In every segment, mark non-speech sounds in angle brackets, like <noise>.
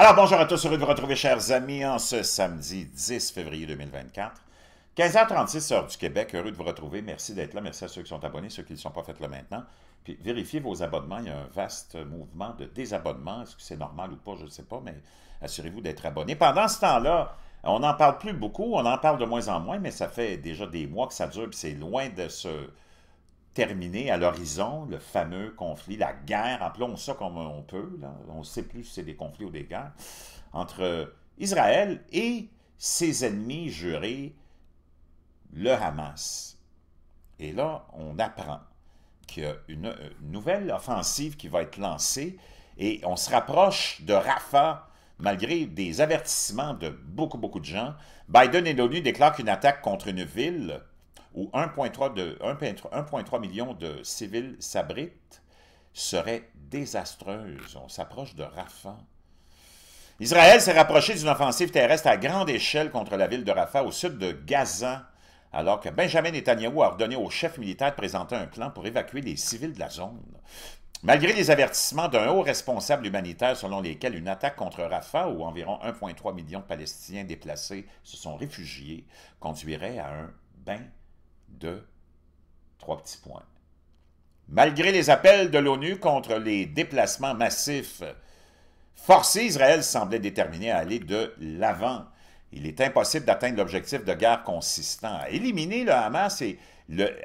Alors bonjour à tous, heureux de vous retrouver chers amis en ce samedi 10 février 2024. 15h36 heure du Québec, heureux de vous retrouver, merci d'être là, merci à ceux qui sont abonnés, ceux qui ne sont pas faits là maintenant. Puis vérifiez vos abonnements, il y a un vaste mouvement de désabonnement, est-ce que c'est normal ou pas, je ne sais pas, mais assurez-vous d'être abonné. Pendant ce temps-là, on n'en parle plus beaucoup, on en parle de moins en moins, mais ça fait déjà des mois que ça dure, puis c'est loin de se... Ce Terminé à l'horizon le fameux conflit, la guerre, appelons ça comme on peut, on ne sait plus si c'est des conflits ou des guerres, entre Israël et ses ennemis jurés, le Hamas. Et là, on apprend qu'il y a une, euh, nouvelle offensive qui va être lancée et on se rapproche de Rafah, malgré des avertissements de beaucoup, beaucoup de gens. Biden et l'ONU déclarent qu'une attaque contre une ville où 1,3 million de civils s'abritent serait désastreuse. On s'approche de Rafah. Israël s'est rapproché d'une offensive terrestre à grande échelle contre la ville de Rafah au sud de Gaza, alors que Benjamin Netanyahu a ordonné au chef militaire de présenter un plan pour évacuer les civils de la zone. Malgré les avertissements d'un haut responsable humanitaire selon lesquels une attaque contre Rafah, où environ 1,3 million de Palestiniens déplacés se sont réfugiés, conduirait à un bain de trois petits points. Malgré les appels de l'ONU contre les déplacements massifs forcés, Israël semblait déterminé à aller de l'avant. Il est impossible d'atteindre l'objectif de guerre consistant à éliminer le Hamas et,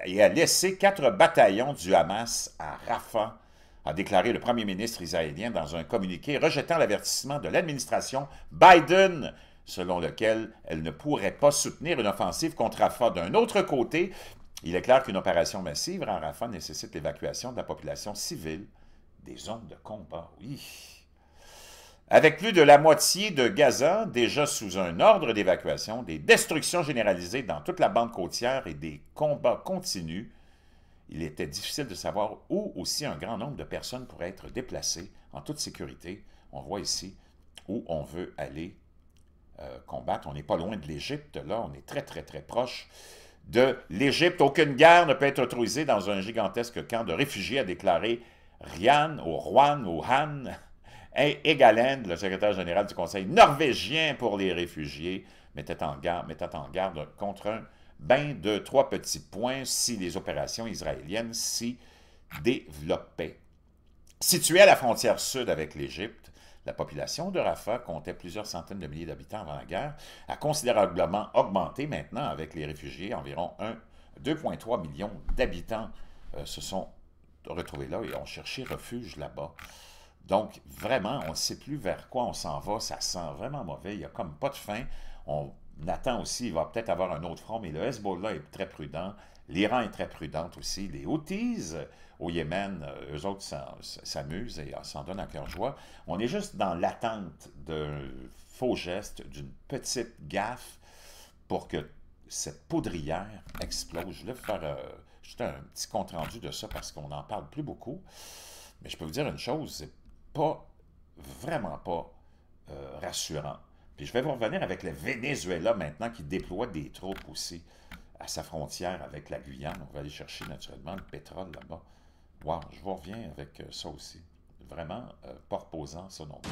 et, à laisser quatre bataillons du Hamas à Rafah, a déclaré le premier ministre israélien dans un communiqué rejetant l'avertissement de l'administration Biden selon lequel elle ne pourrait pas soutenir une offensive contre Rafah. D'un autre côté, il est clair qu'une opération massive en Rafah nécessite l'évacuation de la population civile des zones de combat. Oui. Avec plus de la moitié de Gaza déjà sous un ordre d'évacuation, des destructions généralisées dans toute la bande côtière et des combats continus, il était difficile de savoir où aussi un grand nombre de personnes pourraient être déplacées en toute sécurité. On voit ici où on veut aller euh, on n'est pas loin de l'Égypte, là, on est très, très, très proche de l'Égypte. Aucune guerre ne peut être autorisée dans un gigantesque camp de réfugiés, a déclaré Rian ou Juan, ou Han, <laughs> Egalend, le secrétaire général du Conseil norvégien pour les réfugiés, mettait en garde, mettait en garde contre un bain de trois petits points si les opérations israéliennes s'y développaient. Situé à la frontière sud avec l'Égypte, la population de Rafah comptait plusieurs centaines de milliers d'habitants avant la guerre, a considérablement augmenté maintenant avec les réfugiés. Environ 2,3 millions d'habitants euh, se sont retrouvés là et ont cherché refuge là-bas. Donc, vraiment, on ne sait plus vers quoi on s'en va. Ça sent vraiment mauvais. Il n'y a comme pas de fin. On Nathan aussi il va peut-être avoir un autre front, mais le Hezbollah est très prudent. L'Iran est très prudente aussi. Les Houthis euh, au Yémen, euh, eux autres s'amusent et euh, s'en donnent à cœur joie. On est juste dans l'attente d'un faux geste, d'une petite gaffe pour que cette poudrière explose. Je voulais faire juste un petit compte-rendu de ça parce qu'on n'en parle plus beaucoup. Mais je peux vous dire une chose, c'est pas, vraiment pas rassurant puis je vais vous revenir avec le Venezuela maintenant qui déploie des troupes aussi à sa frontière avec la Guyane. On va aller chercher naturellement le pétrole là-bas. Wow, je vous reviens avec euh, ça aussi. Vraiment euh, pas reposant ça non